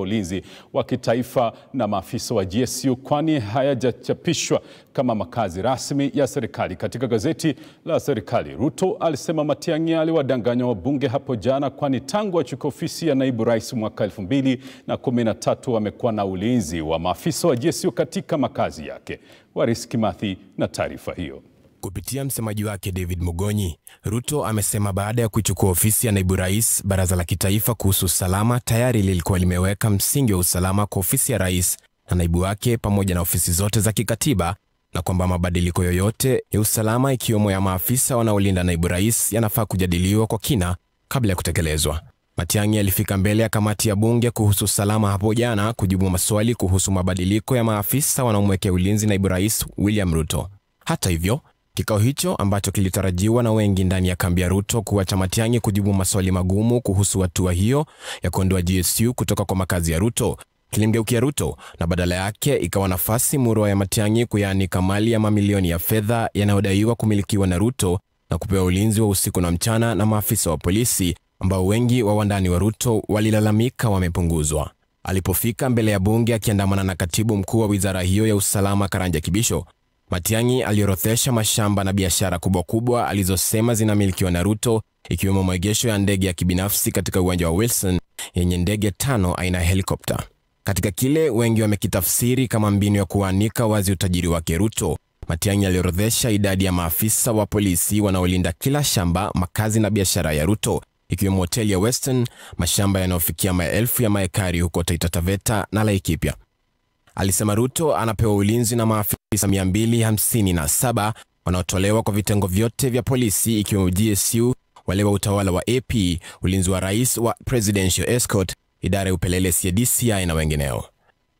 ulinzi wa kitaifa na maafisa wa GSU kwani hayajachapishwa kama makazi rasmi ya serikali katika gazeti la serikali. Ruto alisema Matiang'i aliwadanganya wabunge hapo jana, kwani tangu achukua ofisi ya naibu rais mwaka 2013 wamekuwa na ulinzi wa maafisa wa GSU katika makazi yake. Waris Kimathi na taarifa hiyo. Kupitia msemaji wake David Mugonyi, Ruto amesema baada ya kuichukua ofisi ya naibu rais, baraza la kitaifa kuhusu usalama tayari lilikuwa limeweka msingi wa usalama kwa ofisi ya rais na naibu wake pamoja na ofisi zote za kikatiba na kwamba mabadiliko yoyote ya usalama ikiwemo ya maafisa wanaolinda naibu rais yanafaa kujadiliwa kwa kina kabla ya kutekelezwa. Matiang'i alifika mbele ya kamati ya bunge kuhusu usalama hapo jana kujibu maswali kuhusu mabadiliko ya maafisa wanaomwekea ulinzi naibu rais William Ruto. Hata hivyo, Kikao hicho ambacho kilitarajiwa na wengi ndani ya kambi ya Ruto kuacha Matiang'i kujibu maswali magumu kuhusu hatua hiyo ya kuondoa GSU kutoka kwa makazi ya Ruto kilimgeukia Ruto na badala yake ikawa nafasi murwa ya Matiang'i kuyaanika mali ya mamilioni ya fedha yanayodaiwa kumilikiwa na Ruto na kupewa ulinzi wa usiku na mchana na maafisa wa polisi ambao wengi wa wandani wa Ruto walilalamika wamepunguzwa. Alipofika mbele ya bunge akiandamana na katibu mkuu wa wizara hiyo ya usalama Karanja Kibisho, Matiang'i aliorodhesha mashamba na biashara kubwa kubwa alizosema zinamilikiwa na Ruto, ikiwemo maegesho ya ndege ya kibinafsi katika uwanja wa Wilson yenye ndege tano aina ya helikopta, katika kile wengi wamekitafsiri kama mbinu ya kuanika wazi utajiri wake Ruto. Matiang'i aliorodhesha idadi ya maafisa wa polisi wanaolinda kila shamba, makazi na biashara ya Ruto, ikiwemo hoteli ya Western, mashamba yanayofikia maelfu ya maekari huko Taita Taveta na Laikipia. Alisema Ruto anapewa ulinzi na maafisa 257 wanaotolewa kwa vitengo vyote vya polisi ikiwemo GSU, wale wa utawala wa AP, ulinzi wa rais wa Presidential Escort, idara ya upelelezi ya DCI na wengineo.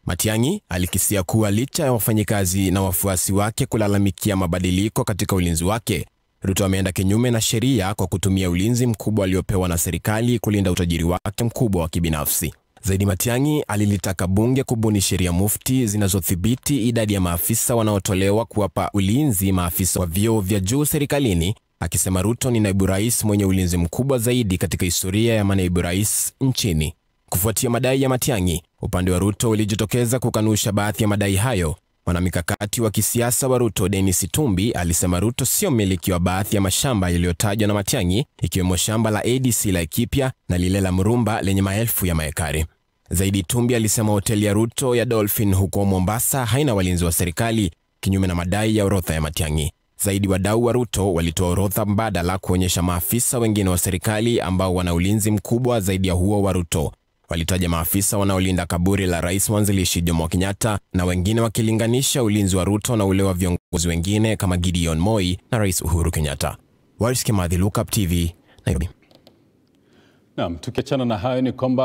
Matiang'i alikisia kuwa licha ya wafanyikazi na wafuasi wake kulalamikia mabadiliko katika ulinzi wake, Ruto ameenda kinyume na sheria kwa kutumia ulinzi mkubwa aliopewa na serikali kulinda utajiri wake mkubwa wa kibinafsi. Zaidi Matiang'i alilitaka bunge kubuni sheria mufti zinazothibiti idadi ya maafisa wanaotolewa kuwapa ulinzi maafisa wa vyeo vya juu serikalini, akisema Ruto ni naibu rais mwenye ulinzi mkubwa zaidi katika historia ya manaibu rais nchini. Kufuatia madai ya Matiang'i, upande wa Ruto ulijitokeza kukanusha baadhi ya madai hayo. Mwanamikakati wa kisiasa wa Ruto Dennis Tumbi alisema Ruto sio mmiliki wa baadhi ya mashamba yaliyotajwa na Matiang'i, ikiwemo shamba la ADC la Laikipia na lile la Murumba lenye maelfu ya maekari. Zaidi, Tumbi alisema hoteli ya Ruto ya Dolphin huko Mombasa haina walinzi wa serikali, kinyume na madai ya orodha ya Matiang'i. Zaidi, wadau wa Ruto walitoa orodha mbadala kuonyesha maafisa wengine wa serikali ambao wana ulinzi mkubwa zaidi ya huo wa Ruto. Walitaja maafisa wanaolinda kaburi la rais mwanzilishi Jomo Kenyatta na wengine wakilinganisha ulinzi wa Ruto na ule wa viongozi wengine kama Gideon Moi na Rais Uhuru Kenyatta. Waris Lookup TV, Nairobi. Naam, tukiachana na hayo ni kwamba